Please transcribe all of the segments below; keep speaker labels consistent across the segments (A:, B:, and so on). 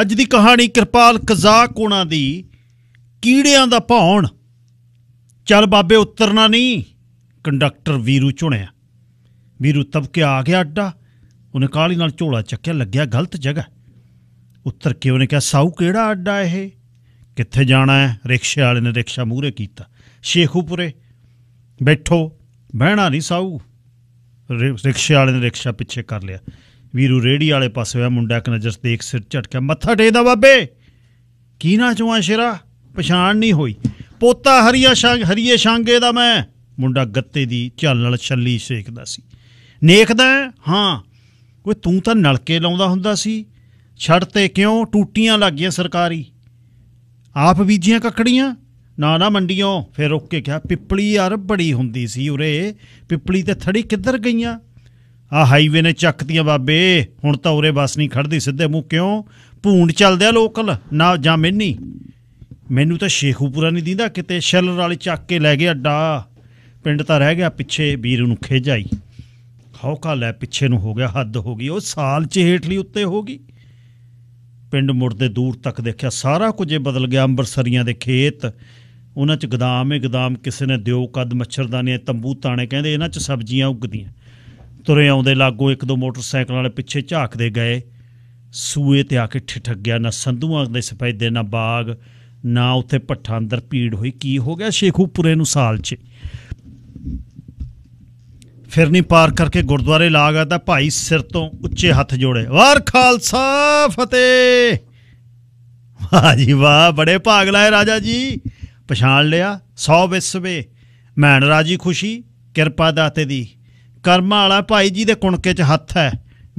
A: ਅੱਜ ਦੀ ਕਹਾਣੀ ਕਿਰਪਾਲ ਕਜ਼ਾਕ ਉਹਨਾਂ ਦੀ ਕੀੜਿਆਂ ਦਾ ਭੌਣ ਚੱਲ ਬਾਬੇ ਉਤਰਨਾ ਨਹੀਂ ਕੰਡਕਟਰ ਵੀਰੂ ਚੁਣਿਆ ਵੀਰੂ ਤਬਕੇ ਆ ਗਿਆ ਅੱਡਾ ਉਹਨੇ ਕਾਲੀ ਨਾਲ ਝੋਲਾ ਚੱਕਿਆ ਲੱਗਿਆ ਗਲਤ ਜਗ੍ਹਾ ਉੱਤਰ ਕੇ ਉਹਨੇ ਕਿਹਾ ਸਾਊ ਕਿਹੜਾ ਅੱਡਾ ਇਹ ਕਿੱਥੇ ਜਾਣਾ ਹੈ ਰਿਕਸ਼ੇ ਵਾਲੇ ਨੇ ਰਿਕਸ਼ਾ ਮੂਹਰੇ ਕੀਤਾ ਸ਼ੇਖੂਪੁਰੇ ਬੈਠੋ ਬਹਿਣਾ ਨਹੀਂ ਸਾਊ ਰਿਕਸ਼ੇ ਵਾਲੇ ਨੇ ਰਿਕਸ਼ਾ ਪਿੱਛੇ ਕਰ ਲਿਆ ਵੀਰੂ ਰੇੜੀ ਵਾਲੇ ਪਾਸੇ ਹੋਇਆ ਮੁੰਡਾ ਇੱਕ ਨਜ਼ਰ ਦੇਖ ਸਿਰ ਝਟਕਿਆ ਮੱਥਾ ਟੇਕਦਾ ਬਾਬੇ ਕੀ ਨਾ ਚੋਆ ਸ਼ੇਰਾ ਪਛਾਣ ਨਹੀਂ ਹੋਈ ਪੋਤਾ ਹਰੀਆ ਸ਼ਾਂਗ ਹਰੀਏ ਸ਼ਾਂਗੇ ਦਾ ਮੈਂ ਮੁੰਡਾ ਗੱਤੇ ਦੀ ਝੱਲ ਨਾਲ ਛੱਲੀ ਸੇਕਦਾ ਸੀ ਨੇਖਦਾ ਹਾਂ ਓਏ ਤੂੰ ਤਾਂ ਨਲਕੇ ਲਾਉਂਦਾ ਹੁੰਦਾ ਸੀ ਛੱਡ ਤੇ ਕਿਉਂ ਟੂਟੀਆਂ ਲੱਗੀਆਂ ਸਰਕਾਰੀ ਆਪ ਬੀਜੀਆਂ ਕੱਕੜੀਆਂ ਨਾ ਨਾ ਮੰਡੀਆਂ ਫਿਰ ਰੁੱਕ ਕੇ ਕਿਹਾ ਪਿੱਪਲੀ ਯਾਰ ਬੜੀ ਹੁੰਦੀ ਸੀ ਉਰੇ ਪਿੱਪਲੀ ਤੇ ਥੜੀ ਕਿੱਧਰ ਗਈਆਂ ਆ ਹਾਈਵੇ ਨੇ ਚੱਕਤੀਆਂ ਬਾਬੇ ਹੁਣ ਤਾਂ ਉਰੇ ਬਸ ਨਹੀਂ ਖੜਦੀ ਸਿੱਧੇ ਮੂੰਹ ਕਿਉਂ ਭੂੰਡ ਚੱਲਦੇ ਆ ਲੋਕਲ ਨਾ ਜਾਂ ਮੈਨੀ ਮੈਨੂੰ ਤਾਂ ਸ਼ੇਖੂਪੁਰਾ ਨਹੀਂ ਦਿੰਦਾ ਕਿਤੇ ਸ਼ੈਲਰ ਵਾਲੀ ਚੱਕ ਕੇ ਲੈ ਗਿਆ ਅੱਡਾ ਪਿੰਡ ਤਾਂ ਰਹਿ ਗਿਆ ਪਿੱਛੇ ਵੀਰ ਨੂੰ ਖੇਜਾਈ ਹੌਕਾ ਲੈ ਪਿੱਛੇ ਨੂੰ ਹੋ ਗਿਆ ਹੱਦ ਹੋ ਗਈ ਉਹ ਸਾਲ ਚ ਹੇਠਲੀ ਉੱਤੇ ਹੋ ਗਈ ਪਿੰਡ ਮੁੜਦੇ ਦੂਰ ਤੱਕ ਦੇਖਿਆ ਸਾਰਾ ਕੁਝ ਬਦਲ ਗਿਆ ਅੰਬਰਸਰੀਆਂ ਦੇ ਖੇਤ ਉਹਨਾਂ 'ਚ ਗਦਾਮ ਹੈ ਗਦਾਮ ਕਿਸੇ ਨੇ ਦਿਓ ਕਦ ਮੱਛਰਦਾਨੀਆਂ ਤੰਬੂ ਤਾਣੇ ਕਹਿੰਦੇ ਇਹਨਾਂ 'ਚ ਸਬਜ਼ੀਆਂ ਉੱਗਦੀਆਂ ਤੁਰੇ ਆਉਂਦੇ ਲਾਗੋ ਇੱਕ ਦੋ ਮੋਟਰਸਾਈਕਲ ਵਾਲੇ ਪਿੱਛੇ ਝਾਕਦੇ ਗਏ ਸੂਏ ਤੇ ਆ ਕੇ ਠਿਠਕ ਗਿਆ ਨਾ ਸੰਧੂਆਂ ਦੇ ਸਫੈਦੇ ਨਾ ਬਾਗ ਨਾ ਉੱਥੇ ਪੱਠਾ ਅੰਦਰ ਭੀੜ ਹੋਈ ਕੀ ਹੋ ਗਿਆ ਸ਼ੇਖੂਪੁਰੇ ਨੂੰ ਸਾਲ 'ਚ ਫਿਰਨੀ ਪਾਰ ਕਰਕੇ ਗੁਰਦੁਆਰੇ ਲਾ ਗਿਆ ਤਾਂ ਭਾਈ ਸਿਰ ਤੋਂ ਉੱਚੇ ਹੱਥ ਜੋੜੇ ਵਾਰ ਖਾਲਸਾ ਫਤਿਹ ਵਾਹ ਜੀ ਵਾਹ ਬੜੇ ਭਾਗ ਲਾਏ ਰਾਜਾ ਜੀ ਪਛਾਣ ਲਿਆ 100 ਵਿਸਵੇ ਮੈਣ ਰਾਜੀ ਖੁਸ਼ੀ ਕਿਰਪਾ ਦਾਤੇ ਦੀ ਕਰਮਾ ਵਾਲਾ ਭਾਈ ਜੀ ਦੇ ਕੁਣਕੇ 'ਚ ਹੱਥ ਹੈ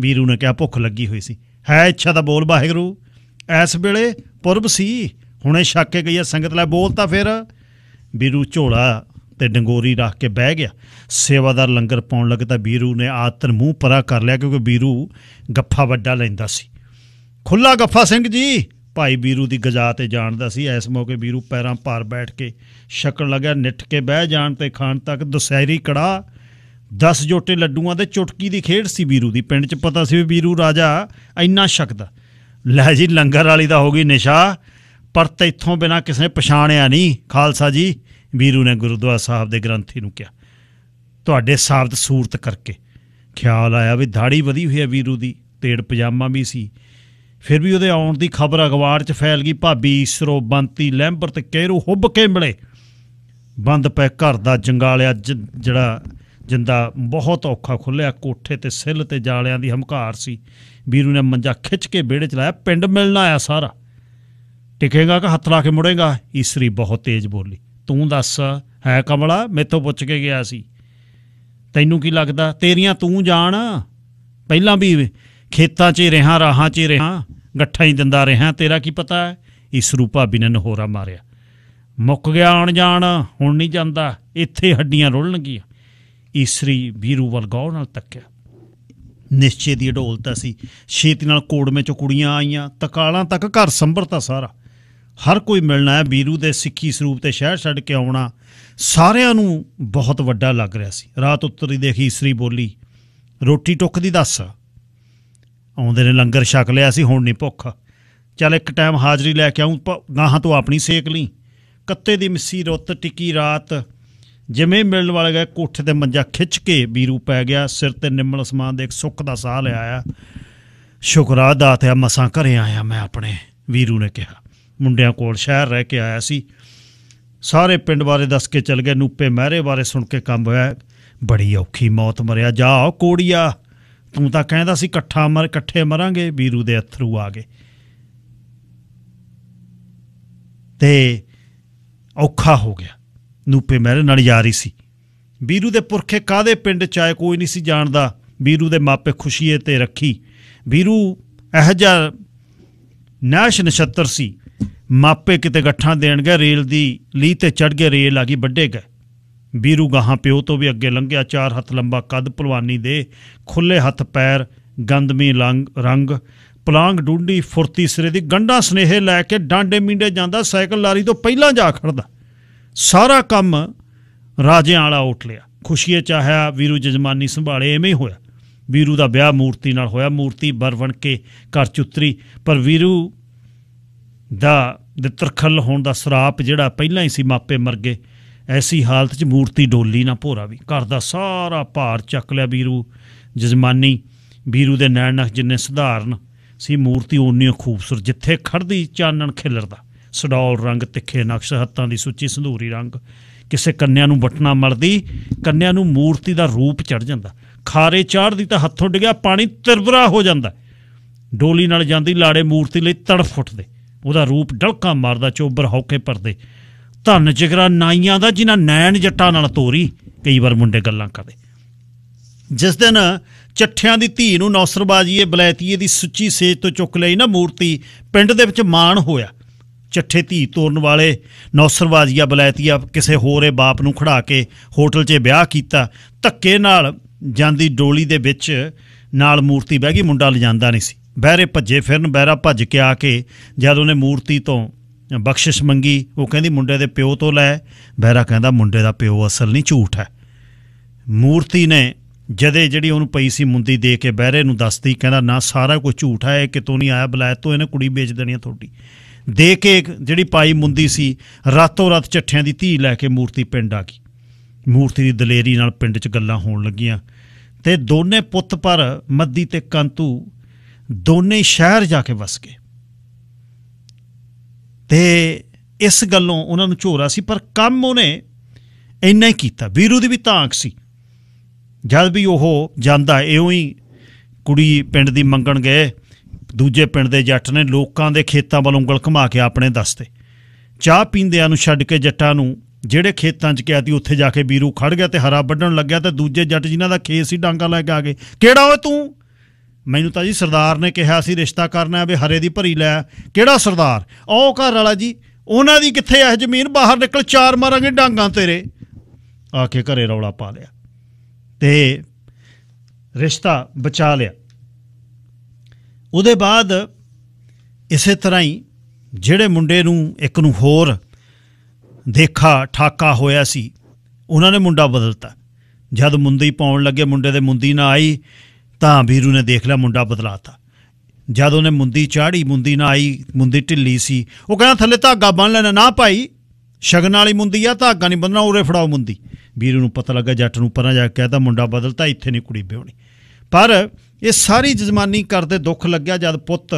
A: ਵੀਰੂ ਨੇ ਕਿਹਾ ਭੁੱਖ ਲੱਗੀ ਹੋਈ ਸੀ ਹੈ ਇੱਛਾ ਦਾ ਬੋਲ ਵਾਹਿਗੁਰੂ ਐਸ ਵੇਲੇ ਪੁਰਬ ਸੀ ਹੁਣੇ ਕੇ ਗਈ ਹੈ ਸੰਗਤ ਲੈ ਬੋਲ ਤਾਂ ਫਿਰ ਵੀਰੂ ਝੋਲਾ ਤੇ ਡੰਗੋਰੀ ਰੱਖ ਕੇ ਬਹਿ ਗਿਆ ਸੇਵਾਦਾਰ ਲੰਗਰ ਪਾਉਣ ਲੱਗੇ ਤਾਂ ਵੀਰੂ ਨੇ ਆਤਰ ਮੂੰਹ ਪਰਾ ਕਰ ਲਿਆ ਕਿਉਂਕਿ ਵੀਰੂ ਗੱਫਾ ਵੱਡਾ ਲੈਂਦਾ ਸੀ ਖੁੱਲਾ ਗੱਫਾ ਸਿੰਘ ਜੀ ਭਾਈ ਵੀਰੂ ਦੀ ਗਜਾ ਤੇ ਜਾਣਦਾ ਸੀ ਇਸ ਮੌਕੇ ਵੀਰੂ ਪੈਰਾਂ ਪਾਰ ਬੈਠ ਕੇ ਛਕਣ ਲੱਗਾ ਨਿੱਠ ਕੇ ਬਹਿ ਜਾਣ ਤੇ ਖਾਣ ਤੱਕ ਦੁਸਹਿਰੀ ਕੜਾ 10 ਜੋਟੇ ਲੱਡੂਆਂ ਦੇ ਚੁਟਕੀ ਦੀ ਖੇਡ ਸੀ ਵੀਰੂ ਦੀ ਪਿੰਡ 'ਚ ਪਤਾ ਸੀ ਵੀ ਵੀਰੂ ਰਾਜਾ ਇੰਨਾ ਸ਼ਕਦਾ ਲੈ ਜੀ ਲੰਗਰ ਵਾਲੀ ਦਾ ਹੋ ਗਈ ਨਿਸ਼ਾ ਪਰ ਤੈਥੋਂ ਬਿਨਾ ਕਿਸੇ ਨੇ ਪਛਾਣਿਆ ਨਹੀਂ ਖਾਲਸਾ ਜੀ ਵੀਰੂ ਨੇ ਗੁਰਦੁਆਰਾ ਸਾਹਿਬ ਦੇ ਗ੍ਰੰਥੀ ਨੂੰ ਕਿਹਾ ਤੁਹਾਡੇ ਸਾਬਤ ਸੂਰਤ ਕਰਕੇ ਖਿਆਲ ਆਇਆ ਵੀ ਦਾੜੀ ਵਧੀ ਹੋਈ ਹੈ ਵੀਰੂ ਦੀ ਤੇੜ ਪਜਾਮਾ ਵੀ ਸੀ ਫਿਰ ਵੀ ਉਹਦੇ ਆਉਣ ਦੀ ਖਬਰ ਅਖਬਾਰ 'ਚ ਫੈਲ ਗਈ ਭਾਬੀ ਈਸਰੋ ਬੰਤੀ ਲੈਂਬਰ ਤੇ ਕੇਰੂ ਹੁੱਬ ਕੇ ਮਿਲੇ ਬੰਦ ਪੈ ਘਰ ਦਾ ਜੰਗਾਲਿਆ ਜਿਹੜਾ ਜਿੰਦਾ ਬਹੁਤ ਔਖਾ ਖੁੱਲਿਆ ਕੋਠੇ ਤੇ ਸਿੱਲ ਤੇ ਜਾਲਿਆਂ ਦੀ ਹਮਕਾਰ ਸੀ ਵੀਰੂ ਨੇ ਮੰਜਾ ਖਿੱਚ ਕੇ ਬੇੜੇ ਚ ਲਾਇਆ ਪਿੰਡ ਮਿਲਣਾ ਆਇਆ ਸਾਰਾ ਟਿਕੇਗਾ ਕਿ ਹੱਥ ਲਾ ਕੇ ਮੁੜੇਗਾ ਈਸਰੀ ਬਹੁਤ ਤੇਜ਼ ਬੋਲੀ ਤੂੰ ਦੱਸ ਹੈ ਕਮਲਾ ਮੈਥੋਂ ਪੁੱਛ ਕੇ ਗਿਆ ਸੀ ਤੈਨੂੰ ਕੀ ਲੱਗਦਾ ਤੇਰੀਆਂ ਤੂੰ ਜਾਣ ਪਹਿਲਾਂ ਵੀ ਖੇਤਾਂ 'ਚ ਹੀ ਰਹਾ ਰਾਹਾਂ 'ਚ ਹੀ ਰਹਾ ਗੱਠਾ ਹੀ ਦਿੰਦਾ ਰਹਾ ਤੇਰਾ ਕੀ ਪਤਾ ਹੈ ਰੂਪਾ ਬਿਨਨ ਹੋਰਾ ਮਾਰਿਆ ਮੁੱਕ ਗਿਆ ਆਣ ਜਾਣ ਹੁਣ ਨਹੀਂ ਜਾਂਦਾ ਇੱਥੇ ਹੱਡੀਆਂ ਰੁੱਲਣਗੀਆਂ ਈਸਰੀ ਵੀਰੂ ਵਲਗਾਉ ਨਾਲ ਤੱਕਿਆ ਨਿਸ਼ਚੇ ਦੀ ਢੋਲਤਾ ਸੀ ਛੇਤੀ ਨਾਲ ਕੋੜਮੇ ਚੋਂ ਕੁੜੀਆਂ ਆਈਆਂ ਤਕਾਲਾਂ ਤੱਕ ਘਰ ਸੰਭਰਤਾ ਸਾਰਾ ਹਰ ਕੋਈ ਮਿਲਣਾ ਹੈ ਵੀਰੂ ਦੇ ਸਿੱਖੀ ਸਰੂਪ ਤੇ ਸ਼ਹਿਰ ਛੱਡ ਕੇ ਆਉਣਾ ਸਾਰਿਆਂ ਨੂੰ ਬਹੁਤ ਵੱਡਾ ਲੱਗ ਰਿਹਾ ਸੀ ਰਾਤ ਉੱਤਰੀ ਦੇਖੀ ਈਸਰੀ ਬੋਲੀ ਰੋਟੀ ਟੁੱਕ ਦੀ ਦੱਸ ਆਉਂਦੇ ਨੇ ਲੰਗਰ ਛਕ ਲਿਆ ਸੀ ਹੁਣ ਨਹੀਂ ਭੁੱਖ ਚੱਲ ਇੱਕ ਟਾਈਮ ਹਾਜ਼ਰੀ ਲੈ ਕੇ ਆਉਂ ਗਾਹਾਂ ਤੋਂ ਆਪਣੀ ਸੇਕ ਲਈ ਕੱਤੇ ਦੀ ਮਿੱਸੀ ਰੁੱਤ ਟਿੱਕੀ ਰਾਤ ਜਿਵੇਂ ਮਿਲਣ ਵਾਲਾ ਗਿਆ ਕੋਠੇ ਤੇ ਮੰਜਾ ਖਿੱਚ ਕੇ ਵੀਰੂ ਪੈ ਗਿਆ ਸਿਰ ਤੇ ਨਿੰਮਲ ਸਮਾਨ ਦੇ ਇੱਕ ਸੁੱਖ ਦਾ ਸਾਹ ਲਿਆ ਆ ਸ਼ੁਕਰਾ ਦਾਤਿਆ ਮਸਾਂ ਘਰੇ ਆਇਆ ਮੈਂ ਆਪਣੇ ਵੀਰੂ ਨੇ ਕਿਹਾ ਮੁੰਡਿਆਂ ਕੋਲ ਸ਼ਹਿਰ ਰਹਿ ਕੇ ਆਇਆ ਸੀ ਸਾਰੇ ਪਿੰਡ ਬਾਰੇ ਦੱਸ ਕੇ ਚਲ ਗਿਆ ਨੂਪੇ ਮਹਿਰੇ ਬਾਰੇ ਸੁਣ ਕੇ ਕੰਬ ਹੋਇਆ ਬੜੀ ਔਖੀ ਮੌਤ ਮਰਿਆ ਜਾ ਕੋੜੀਆ ਤੂੰ ਤਾਂ ਕਹਿੰਦਾ ਸੀ ਇਕੱਠਾ ਮਰ ਇਕੱਠੇ ਮਰਾਂਗੇ ਵੀਰੂ ਦੇ ਅਥਰੂ ਆ ਗਏ ਤੇ ਔਖਾ ਹੋ ਗਿਆ ਨੂਪੇ ਮਹਿਰੇ ਨਾਲ ਯਾਰੀ ਸੀ ਵੀਰੂ ਦੇ ਪੁਰਖੇ ਕਾਦੇ ਪਿੰਡ ਚ ਆਏ ਕੋਈ ਨਹੀਂ ਸੀ ਜਾਣਦਾ ਵੀਰੂ ਦੇ ਮਾਪੇ ਖੁਸ਼ੀਏ ਤੇ ਰੱਖੀ ਵੀਰੂ ਅਹਜਾ ਨਾਸ਼ ਨਛੱਤਰ ਸੀ ਮਾਪੇ ਕਿਤੇ ਗੱਠਾਂ ਦੇਣ ਗਏ ਰੇਲ ਦੀ ਲੀ ਤੇ ਚੜ ਗਏ ਰੇਲ ਆ ਗਈ ਵੱਡੇ ਗਏ ਵੀਰੂ ਗਾਹਾਂ ਪਿਓ ਤੋਂ ਵੀ ਅੱਗੇ ਲੰਘਿਆ ਚਾਰ ਹੱਥ ਲੰਬਾ ਕੱਦ ਭਲਵਾਨੀ ਦੇ ਖੁੱਲੇ ਹੱਥ ਪੈਰ ਗੰਦਮੀ ਲੰਗ ਰੰਗ ਪਲਾਂਗ ਡੂੰਡੀ ਫੁਰਤੀ ਸਿਰੇ ਦੀ ਗੰਡਾ ਸਨੇਹੇ ਲੈ ਕੇ ਡਾਂਡੇ ਮੀਂਡੇ ਜਾਂਦਾ ਸਾਈਕਲ ਲਾਰੀ ਤੋਂ ਪਹਿਲਾਂ ਜਾ ਖੜਦਾ ਸਾਰਾ ਕੰਮ ਰਾਜਿਆਂ ਵਾਲਾ ਉਠ ਲਿਆ ਖੁਸ਼ੀਏ ਚਾਹਿਆ ਵੀਰੂ ਜਜਮਾਨੀ ਸੰਭਾਲੇ ਐਵੇਂ ਹੀ ਹੋਇਆ ਵੀਰੂ ਦਾ ਵਿਆਹ ਮੂਰਤੀ ਨਾਲ ਹੋਇਆ ਮੂਰਤੀ ਬਰਵਣ ਕੇ ਘਰ ਚ ਉਤਰੀ ਪਰ ਵੀਰੂ ਦਾ ਦਿੱਤਰਖਲ ਹੋਣ ਦਾ ਸਰਾਪ ਜਿਹੜਾ ਪਹਿਲਾਂ ਹੀ ਸੀ ਮਾਪੇ ਮਰ ਗਏ ਐਸੀ ਹਾਲਤ 'ਚ ਮੂਰਤੀ ਡੋਲੀ ਨਾ ਭੋਰਾ ਵੀ ਘਰ ਦਾ ਸਾਰਾ ਭਾਰ ਚੱਕ ਲਿਆ ਵੀਰੂ ਜਜਮਾਨੀ ਵੀਰੂ ਦੇ ਨੈਣ ਨਖ ਜਿੰਨੇ ਸੁਧਾਰਨ ਸੀ ਮੂਰਤੀ ਓਨੀ ਖੂਬਸੂਰਤ ਜਿੱਥੇ ਖੜਦੀ ਚਾਨਣ ਖਿਲਰਦਾ ਸਡੋਲ ਰੰਗ ਤਿੱਖੇ ਨਕਸ਼ ਹੱਤਾਂ ਦੀ ਸੁੱਚੀ ਸੰਧੂਰੀ ਰੰਗ ਕਿਸੇ ਕੰਨਿਆ ਨੂੰ ਵਟਣਾ ਮਲਦੀ ਕੰਨਿਆ ਨੂੰ ਮੂਰਤੀ ਦਾ ਰੂਪ ਚੜ ਜਾਂਦਾ ਖਾਰੇ ਚਾੜਦੀ ਤਾਂ ਹੱਥੋਂ ਡਿਗਿਆ ਪਾਣੀ ਤਿਰਬਰਾ ਹੋ ਜਾਂਦਾ ਡੋਲੀ ਨਾਲ ਜਾਂਦੀ ਲਾੜੇ ਮੂਰਤੀ ਲਈ ਤੜਫ ਉੱਠਦੇ ਉਹਦਾ ਰੂਪ ਡਲਕਾ ਮਾਰਦਾ ਚੋਬਰ ਹੌਕੇ ਪਰਦੇ ਧੰਨ ਜਿਗਰਾ ਨਾਈਆਂ ਦਾ ਜਿਨ੍ਹਾਂ ਨੈਣ ਜੱਟਾਂ ਨਾਲ ਤੋਰੀ ਕਈ ਵਾਰ ਮੁੰਡੇ ਗੱਲਾਂ ਕਰਦੇ ਜਿਸ ਦਿਨ ਚੱਠਿਆਂ ਦੀ ਧੀ ਨੂੰ ਨੌਸਰਬਾਜੀਏ ਬਲੈਤੀਏ ਦੀ ਸੁੱਚੀ ਸੇਜ ਤੋਂ ਚੁੱਕ ਲਈ ਨਾ ਮੂਰਤੀ ਪਿੰਡ ਦੇ ਵਿੱਚ ਮਾਣ ਹੋਇਆ ਚੱਠੇ ਧੀ ਤੋਰਨ ਵਾਲੇ ਨੌਸਰਵਾਜੀਆ ਬਲੈਤੀਆ ਕਿਸੇ ਹੋਰੇ ਬਾਪ ਨੂੰ ਖੜਾ ਕੇ ਹੋਟਲ 'ਚ ਵਿਆਹ ਕੀਤਾ ਧੱਕੇ ਨਾਲ ਜਾਂਦੀ ਡੋਲੀ ਦੇ ਵਿੱਚ ਨਾਲ ਮੂਰਤੀ ਬਹਿ ਗਈ ਮੁੰਡਾ ਲਿਜਾਂਦਾ ਨਹੀਂ ਸੀ ਬਹਿਰੇ ਭੱਜੇ ਫਿਰਨ ਬਹਿਰਾ ਭੱਜ ਕੇ ਆ ਕੇ ਜਦ ਉਹਨੇ ਮੂਰਤੀ ਤੋਂ ਬਖਸ਼ਿਸ਼ ਮੰਗੀ ਉਹ ਕਹਿੰਦੀ ਮੁੰਡੇ ਦੇ ਪਿਓ ਤੋਂ ਲੈ ਬਹਿਰਾ ਕਹਿੰਦਾ ਮੁੰਡੇ ਦਾ ਪਿਓ ਅਸਲ ਨਹੀਂ ਝੂਠ ਹੈ ਮੂਰਤੀ ਨੇ ਜਦੇ ਜਿਹੜੀ ਉਹਨੂੰ ਪਈ ਸੀ ਮੁੰਦੀ ਦੇ ਕੇ ਬਹਿਰੇ ਨੂੰ ਦੱਸਦੀ ਕਹਿੰਦਾ ਨਾ ਸਾਰਾ ਕੁਝ ਝੂਠ ਹੈ ਇਹ ਕਿਤੋਂ ਨਹੀਂ ਆਇਆ ਬਲੈਤ ਤੋਂ ਇਹਨੇ ਕੁੜੀ ਵੇਚ ਦੇਣੀ ਆ ਤੁਹਾਡੀ ਦੇ ਕੇ ਜਿਹੜੀ ਪਾਈ ਮੁੰਦੀ ਸੀ ਰਾਤੋਂ ਰਾਤ ਛੱਠਿਆਂ ਦੀ ਧੀ ਲੈ ਕੇ ਮੂਰਤੀ ਪਿੰਡ ਆ ਗਈ ਮੂਰਤੀ ਦੀ ਦਲੇਰੀ ਨਾਲ ਪਿੰਡ 'ਚ ਗੱਲਾਂ ਹੋਣ ਲੱਗੀਆਂ ਤੇ ਦੋਨੇ ਪੁੱਤ ਪਰ ਮੱਦੀ ਤੇ ਕੰਤੂ ਦੋਨੇ ਸ਼ਹਿਰ ਜਾ ਕੇ ਵਸ ਗਏ ਤੇ ਇਸ ਗੱਲੋਂ ਉਹਨਾਂ ਨੂੰ ਝੋਰਾ ਸੀ ਪਰ ਕੰਮ ਉਹਨੇ ਇੰਨਾ ਹੀ ਕੀਤਾ ਵੀਰੂ ਦੀ ਵੀ ਤਾਂਕ ਸੀ ਜਦ ਵੀ ਉਹ ਜਾਂਦਾ ਐਉਂ ਹੀ ਕੁੜੀ ਪਿੰਡ ਦੀ ਮੰਗਣ ਗਏ ਦੂਜੇ ਪਿੰਡ ਦੇ ਜੱਟ ਨੇ ਲੋਕਾਂ ਦੇ ਖੇਤਾਂ ਵੱਲ ਉਂਗਲ ਘੁਮਾ ਕੇ ਆਪਣੇ ਦੱਸਤੇ ਚਾਹ ਪੀਂਦਿਆਂ ਨੂੰ ਛੱਡ ਕੇ ਜੱਟਾਂ ਨੂੰ ਜਿਹੜੇ ਖੇਤਾਂ 'ਚ ਕਿਹਾ ਸੀ ਉੱਥੇ ਜਾ ਕੇ ਵੀਰੂ ਖੜ ਗਿਆ ਤੇ ਹਰਾ ਵੱਢਣ ਲੱਗਿਆ ਤੇ ਦੂਜੇ ਜੱਟ ਜਿਨ੍ਹਾਂ ਦਾ ਖੇਤ ਸੀ ਡਾਂਗਾ ਲੈ ਕੇ ਆ ਗਏ ਕਿਹੜਾ ਓਏ ਤੂੰ ਮੈਨੂੰ ਤਾਂ ਜੀ ਸਰਦਾਰ ਨੇ ਕਿਹਾ ਸੀ ਰਿਸ਼ਤਾ ਕਰਨਾ ਵੀ ਹਰੇ ਦੀ ਭਰੀ ਲੈ ਕਿਹੜਾ ਸਰਦਾਰ ਉਹ ਘਰ ਵਾਲਾ ਜੀ ਉਹਨਾਂ ਦੀ ਕਿੱਥੇ ਐ ਜ਼ਮੀਨ ਬਾਹਰ ਨਿਕਲ ਚਾਰ ਮਾਰਾਂਗੇ ਡਾਂਗਾ ਤੇਰੇ ਆ ਕੇ ਘਰੇ ਰੌਲਾ ਪਾ ਲਿਆ ਤੇ ਰਿਸ਼ਤਾ ਬਚਾ ਲਿਆ ਉਹਦੇ ਬਾਅਦ ਇਸੇ ਤਰ੍ਹਾਂ ਹੀ ਜਿਹੜੇ ਮੁੰਡੇ ਨੂੰ ਇੱਕ ਨੂੰ ਹੋਰ ਦੇਖਾ ਠਾਕਾ ਹੋਇਆ ਸੀ ਉਹਨਾਂ ਨੇ ਮੁੰਡਾ ਬਦਲਤਾ ਜਦ ਮੁੰਦੀ ਪਾਉਣ ਲੱਗੇ ਮੁੰਡੇ ਦੇ ਮੁੰਦੀ ਨਾ ਆਈ ਤਾਂ ਵੀਰੂ ਨੇ ਦੇਖ ਲਿਆ ਮੁੰਡਾ ਬਦਲਾਤਾ ਜਦ ਉਹਨੇ ਮੁੰਦੀ ਚਾੜੀ ਮੁੰਦੀ ਨਾ ਆਈ ਮੁੰਦੀ ਢਿੱਲੀ ਸੀ ਉਹ ਕਹਿੰਦਾ ਥੱਲੇ ਧਾਗਾ ਬੰਨ ਲੈਣਾ ਨਾ ਭਾਈ ਸ਼ਗਨ ਵਾਲੀ ਮੁੰਦੀ ਆ ਧਾਗਾ ਨਹੀਂ ਬੰਨਣਾ ਉਰੇ ਫੜਾਓ ਮੁੰਦੀ ਵੀਰੂ ਨੂੰ ਪਤਾ ਲੱਗਾ ਜੱਟ ਨੂੰ ਪਰਾਂ ਜਾ ਕੇ ਕਹਤਾ ਮੁੰਡਾ ਬਦਲਤਾ ਇੱਥੇ ਨਹੀਂ ਕੁੜੀ ਬਿਉਣੀ ਪਰ ਇਹ ਸਾਰੀ ਜਜ਼ਮਾਨੀ ਕਰਦੇ ਦੁੱਖ ਲੱਗਿਆ ਜਦ ਪੁੱਤ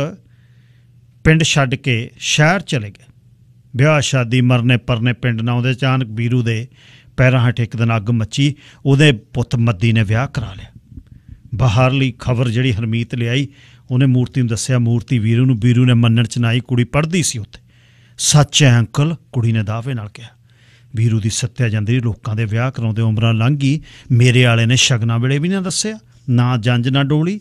A: ਪਿੰਡ ਛੱਡ ਕੇ ਸ਼ਹਿਰ ਚਲੇ ਗਏ ਵਿਆਹ ਸ਼ਾਦੀ ਮਰਨੇ ਪਰਨੇ ਪਿੰਡ ਨਾ ਉਹਦੇ ਅਚਾਨਕ ਬੀਰੂ ਦੇ ਪੈਰਾਂ ਹੇਠ ਇੱਕ ਦਿਨ ਅੱਗ ਮੱਚੀ ਉਹਦੇ ਪੁੱਤ ਮੱਦੀ ਨੇ ਵਿਆਹ ਕਰਾ ਲਿਆ ਬਾਹਰਲੀ ਖਬਰ ਜਿਹੜੀ ਹਰਮੀਤ ਲਿਆਈ ਉਹਨੇ ਮੂਰਤੀ ਨੂੰ ਦੱਸਿਆ ਮੂਰਤੀ ਵੀਰੂ ਨੂੰ ਵੀਰੂ ਨੇ ਮੰਨਣ ਚ ਨਾਈ ਕੁੜੀ ਪੜਦੀ ਸੀ ਉੱਥੇ ਸੱਚ ਹੈ ਅੰਕਲ ਕੁੜੀ ਨੇ ਦਾਅਵੇ ਨਾਲ ਕਿਹਾ ਵੀਰੂ ਦੀ ਸੱਤਿਆ ਜਾਂਦੀ ਲੋਕਾਂ ਦੇ ਵਿਆਹ ਕਰਾਉਂਦੇ ਉਮਰਾਂ ਲੰਘੀ ਮੇਰੇ ਵਾਲੇ ਨੇ ਸ਼ਗਨਾ ਵੇਲੇ ਵੀ ਨਾ ਦੱਸਿਆ ਨਾ ਜੰਜ ਨਾ ਡੋਲੀ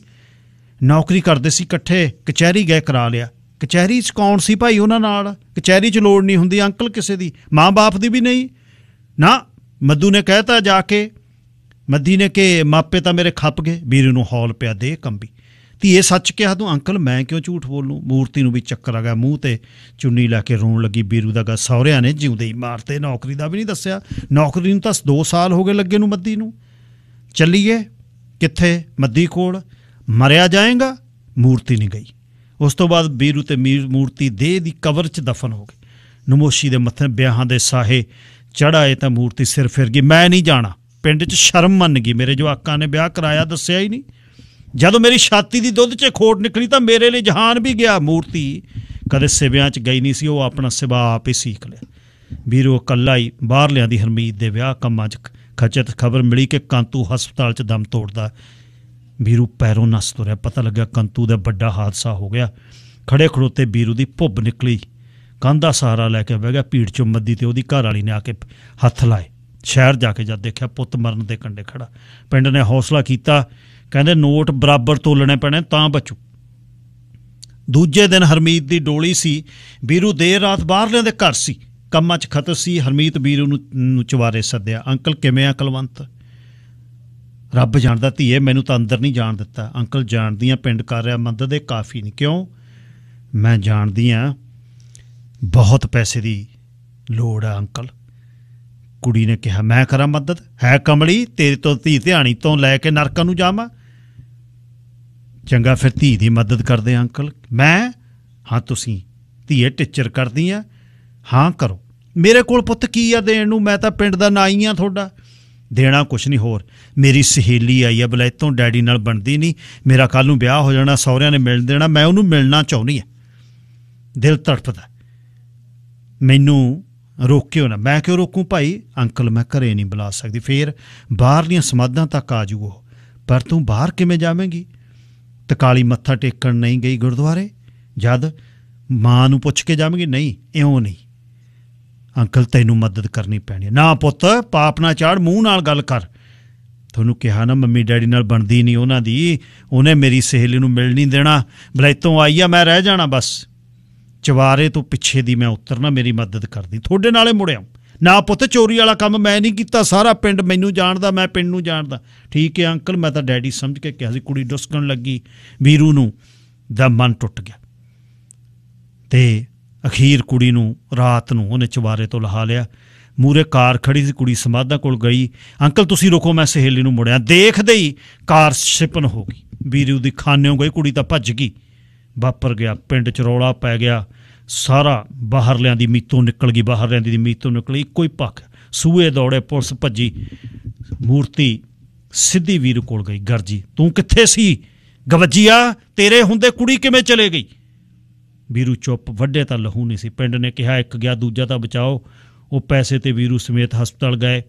A: ਨੌਕਰੀ ਕਰਦੇ ਸੀ ਇਕੱਠੇ ਕਚਹਿਰੀ ਗਏ ਕਰਾ ਲਿਆ ਕਚਹਿਰੀ 'ਚ ਕੌਣ ਸੀ ਭਾਈ ਉਹਨਾਂ ਨਾਲ ਕਚਹਿਰੀ 'ਚ ਲੋੜ ਨਹੀਂ ਹੁੰਦੀ ਅੰਕਲ ਕਿਸੇ ਦੀ ਮਾਂ-ਬਾਪ ਦੀ ਵੀ ਨਹੀਂ ਨਾ ਮੱਦੂ ਨੇ ਕਹਿਤਾ ਜਾ ਕੇ ਮੱਦੀ ਨੇ ਕਿ ਮਾਪੇ ਤਾਂ ਮੇਰੇ ਖੱਪ ਗਏ ਵੀਰੂ ਨੂੰ ਹੌਲ ਪਿਆ ਦੇ ਕੰਬੀ ਇਹ ਸੱਚ ਕਿਹਾ ਤੂੰ ਅੰਕਲ ਮੈਂ ਕਿਉਂ ਝੂਠ ਬੋਲੂ ਮੂਰਤੀ ਨੂੰ ਵੀ ਚੱਕਰ ਆ ਗਿਆ ਮੂੰਹ ਤੇ ਚੁੰਨੀ ਲਾ ਕੇ ਰੋਣ ਲੱਗੀ ਵੀਰੂ ਦਾ ਗਾ ਸਹੁਰਿਆਂ ਨੇ ਜਿਉਂਦੇ ਹੀ ਮਾਰਤੇ ਨੌਕਰੀ ਦਾ ਵੀ ਨਹੀਂ ਦੱਸਿਆ ਨੌਕਰੀ ਨੂੰ ਤਾਂ 2 ਸਾਲ ਹੋ ਗਏ ਲੱਗੇ ਨੂੰ ਮੱਦੀ ਨੂੰ ਚੱਲੀਏ ਕਿੱਥੇ ਮੱਦੀ ਕੋਲ ਮਰਿਆ ਜਾਏਗਾ ਮੂਰਤੀ ਨਹੀਂ ਗਈ ਉਸ ਤੋਂ ਬਾਅਦ ਬੀਰੂ ਤੇ ਮੂਰਤੀ ਦੇਹ ਦੀ ਕਬਰ 'ਚ ਦਫਨ ਹੋ ਗਈ ਨਮੋਸ਼ੀ ਦੇ ਮੱਥੇ ਵਿਆਹਾਂ ਦੇ ਸਾਹੇ ਚੜਾਏ ਤਾਂ ਮੂਰਤੀ ਸਿਰ ਫਿਰ ਗਈ ਮੈਂ ਨਹੀਂ ਜਾਣਾ ਪਿੰਡ 'ਚ ਸ਼ਰਮ ਮੰਨ ਗਈ ਮੇਰੇ ਜਵਾਕਾਂ ਨੇ ਵਿਆਹ ਕਰਾਇਆ ਦੱਸਿਆ ਹੀ ਨਹੀਂ ਜਦੋਂ ਮੇਰੀ ਛਾਤੀ ਦੀ ਦੁੱਧ 'ਚ ਖੋਟ ਨਿਕਲੀ ਤਾਂ ਮੇਰੇ ਲਈ ਜਹਾਨ ਵੀ ਗਿਆ ਮੂਰਤੀ ਕਦੇ ਸਿਵਿਆਂ 'ਚ ਗਈ ਨਹੀਂ ਸੀ ਉਹ ਆਪਣਾ ਸਿਵਾ ਆਪ ਹੀ ਸੀਖ ਲਿਆ ਵੀਰੋ ਇਕੱਲਾ ਹੀ ਬਾਹਰ ਲਿਆਂਦੀ ਹਰਮੀਤ ਦੇ ਵਿਆਹ ਕੰਮਾਂ 'ਚ ਖਚਤ ਖਬਰ ਮਿਲੀ ਕਿ ਕੰਤੂ ਹਸਪਤਾਲ 'ਚ ਦਮ ਤੋੜਦਾ ਬੀਰੂ ਪੈਰੋਂ ਨਸ ਤੁਰਿਆ ਪਤਾ ਲੱਗਿਆ ਕੰਤੂ ਦਾ ਵੱਡਾ ਹਾਦਸਾ ਹੋ ਗਿਆ ਖੜੇ ਖੜੋਤੇ ਬੀਰੂ ਦੀ ਭੁੱਬ ਨਿਕਲੀ ਕੰਦਾ ਸਹਾਰਾ ਲੈ ਕੇ ਬਹਿ ਗਿਆ ਪੀੜ ਚੋਂ ਮੱਦੀ ਤੇ ਉਹਦੀ ਘਰ ਵਾਲੀ ਨੇ ਆ ਕੇ ਹੱਥ ਲਾਏ ਸ਼ਹਿਰ ਜਾ ਕੇ ਜਦ ਦੇਖਿਆ ਪੁੱਤ ਮਰਨ ਦੇ ਕੰਡੇ ਖੜਾ ਪਿੰਡ ਨੇ ਹੌਸਲਾ ਕੀਤਾ ਕਹਿੰਦੇ ਨੋਟ ਬਰਾਬਰ ਤੋਲਣੇ ਪੈਣੇ ਤਾਂ ਬਚੂ ਦੂਜੇ ਦਿਨ ਹਰਮੀਤ ਦੀ ਡੋਲੀ ਸੀ ਬੀਰੂ ਦੇਰ ਰਾਤ ਬਾਹਰਲਿਆਂ ਦੇ ਘਰ ਸੀ ਕੰਮਾਂ 'ਚ ਖਤਰ ਸੀ ਹਰਮੀਤ ਵੀਰ ਨੂੰ ਚਵਾਰੇ ਸੱਦਿਆ ਅੰਕਲ ਕਿਵੇਂ ਆ ਕਲਵੰਤ ਰੱਬ ਜਾਣਦਾ ਧੀਏ ਮੈਨੂੰ ਤਾਂ ਅੰਦਰ ਨਹੀਂ ਜਾਣ ਦਿੱਤਾ ਅੰਕਲ ਜਾਣਦੀਆਂ ਪਿੰਡ ਕਰ ਰਿਹਾ ਮਦਦ ਦੇ ਕਾਫੀ ਨਹੀਂ ਕਿਉਂ ਮੈਂ ਜਾਣਦੀ ਆ ਬਹੁਤ ਪੈਸੇ ਦੀ ਲੋੜ ਆ ਅੰਕਲ ਕੁੜੀ ਨੇ ਕਿਹਾ ਮੈਂ ਕਰਾਂ ਮਦਦ ਹੈ ਕਮਲੀ ਤੇਰੇ ਤੋਂ ਧੀ ਧਿਆਣੀ ਤੋਂ ਲੈ ਕੇ ਨਰਕਾਂ ਨੂੰ ਜਾਵਾਂ ਚੰਗਾ ਫਿਰ ਧੀ ਦੀ ਮਦਦ ਕਰਦੇ ਅੰਕਲ ਮੈਂ ਹਾਂ ਤੁਸੀਂ ਧੀਏ ਟੀਚਰ ਕਰਦੀ ਆ ਹਾਂ ਕਰੋ ਮੇਰੇ ਕੋਲ ਪੁੱਤ ਕੀ ਆ ਦੇਣ ਨੂੰ ਮੈਂ ਤਾਂ ਪਿੰਡ ਦਾ ਨਾਈ ਆ ਤੁਹਾਡਾ ਦੇਣਾ ਕੁਛ ਨਹੀਂ ਹੋਰ ਮੇਰੀ ਸਹੇਲੀ ਆਈ ਆ ਬਲੈਤੋਂ ਡੈਡੀ ਨਾਲ ਬਣਦੀ ਨਹੀਂ ਮੇਰਾ ਕੱਲ ਨੂੰ ਵਿਆਹ ਹੋ ਜਾਣਾ ਸਹੁਰਿਆਂ ਨੇ ਮਿਲ ਦੇਣਾ ਮੈਂ ਉਹਨੂੰ ਮਿਲਣਾ ਚਾਹੁੰਦੀ ਆ ਦਿਲ ਤੜਫਦਾ ਮੈਨੂੰ ਰੋਕਿਓ ਨਾ ਮੈਂ ਕਿਉਂ ਰੋਕੂ ਭਾਈ ਅੰਕਲ ਮੈਂ ਘਰੇ ਨਹੀਂ ਬੁਲਾ ਸਕਦੀ ਫੇਰ ਬਾਹਰਲੀਆਂ ਸਮਾਧਾਂ ਤੱਕ ਆ ਜੂ ਉਹ ਪਰ ਤੂੰ ਬਾਹਰ ਕਿਵੇਂ ਜਾਵੇਂਗੀ ਤਕਾਲੀ ਮੱਥਾ ਟੇਕਣ ਨਹੀਂ ਗਈ ਗੁਰਦੁਆਰੇ ਜਦ ਮਾਂ ਨੂੰ ਪੁੱਛ ਕੇ ਜਾਵੇਂਗੀ ਨਹੀਂ ਇਉਂ ਨਹੀਂ ਅੰਕਲ ਤੈਨੂੰ ਮਦਦ ਕਰਨੀ ਪੈਣੀ ਹੈ ਨਾ ਪੁੱਤ ਪਾਪ ਨਾ ਚਾੜ ਮੂੰਹ ਨਾਲ ਗੱਲ ਕਰ ਤੁਹਾਨੂੰ ਕਿਹਾ ਨਾ ਮੰਮੀ ਡੈਡੀ ਨਾਲ ਬਣਦੀ ਨਹੀਂ ਉਹਨਾਂ ਦੀ ਉਹਨੇ ਮੇਰੀ ਸਹੇਲੀ ਨੂੰ ਮਿਲ ਨਹੀਂ ਦੇਣਾ ਬਲੈਤੋਂ ਆਈ ਆ ਮੈਂ ਰਹਿ ਜਾਣਾ ਬਸ ਚਵਾਰੇ ਤੋਂ ਪਿੱਛੇ ਦੀ ਮੈਂ ਉਤਰਨਾ ਮੇਰੀ ਮਦਦ ਕਰਦੀ ਤੁਹਾਡੇ ਨਾਲੇ ਮੁੜਿਆ ਨਾ ਪੁੱਤ ਚੋਰੀ ਵਾਲਾ ਕੰਮ ਮੈਂ ਨਹੀਂ ਕੀਤਾ ਸਾਰਾ ਪਿੰਡ ਮੈਨੂੰ ਜਾਣਦਾ ਮੈਂ ਪਿੰਡ ਨੂੰ ਜਾਣਦਾ ਠੀਕ ਹੈ ਅੰਕਲ ਮੈਂ ਤਾਂ ਡੈਡੀ ਸਮਝ ਕੇ ਕਿਹਾ ਸੀ ਕੁੜੀ ਡੁਸਕਣ ਲੱਗੀ ਵੀਰੂ ਨੂੰ ਦਾ ਮਨ ਟੁੱਟ ਗਿਆ ਤੇ ਅਖੀਰ ਕੁੜੀ ਨੂੰ ਰਾਤ ਨੂੰ ਉਹਨੇ ਚਵਾਰੇ ਤੋਂ ਲਹਾ ਲਿਆ ਮੂਰੇ ਕਾਰ ਖੜੀ ਸੀ ਕੁੜੀ ਸਮਾਧਾ ਕੋਲ ਗਈ ਅੰਕਲ ਤੁਸੀਂ ਰੁਕੋ ਮੈਂ ਸਹੇਲੀ ਨੂੰ ਮੁੜਿਆ ਦੇਖਦੇ ਹੀ ਕਾਰ ਸਿਪਨ ਹੋ ਗਈ ਵੀਰੂ ਦੀ ਖਾਨਿਓਂ ਗਈ ਕੁੜੀ ਤਾਂ ਭੱਜ ਗਈ ਵਾਪਰ ਗਿਆ ਪਿੰਡ 'ਚ ਰੌਲਾ ਪੈ ਗਿਆ ਸਾਰਾ ਬਾਹਰ ਲਿਆਂ ਦੀ ਮੀਤੋਂ ਨਿਕਲ ਗਈ ਬਾਹਰ ਲਿਆਂ ਦੀ ਮੀਤੋਂ ਨਿਕਲੀ ਕੋਈ ਪੱਖ ਸੂਏ ਦੌੜੇ ਪੁਲਿਸ ਭੱਜੀ ਮੂਰਤੀ ਸਿੱਧੀ ਵੀਰ ਕੋਲ ਗਈ ਗਰਜੀ ਤੂੰ ਕਿੱਥੇ ਸੀ ਗਵੱਜੀਆ ਤੇਰੇ ਹੁੰਦੇ ਕੁੜੀ ਕਿਵੇਂ ਚਲੇ ਗਈ ਵੀਰੂ ਚੁੱਪ ਵੱਡੇ ਤਾਂ ਲਹੂ ਨਹੀਂ ਸੀ ਪਿੰਡ ਨੇ ਕਿਹਾ ਇੱਕ ਗਿਆ ਦੂਜਾ ਤਾਂ ਬਚਾਓ ਉਹ ਪੈਸੇ ਤੇ ਵੀਰੂ ਸਮੇਤ ਹਸਪਤਾਲ ਗਏ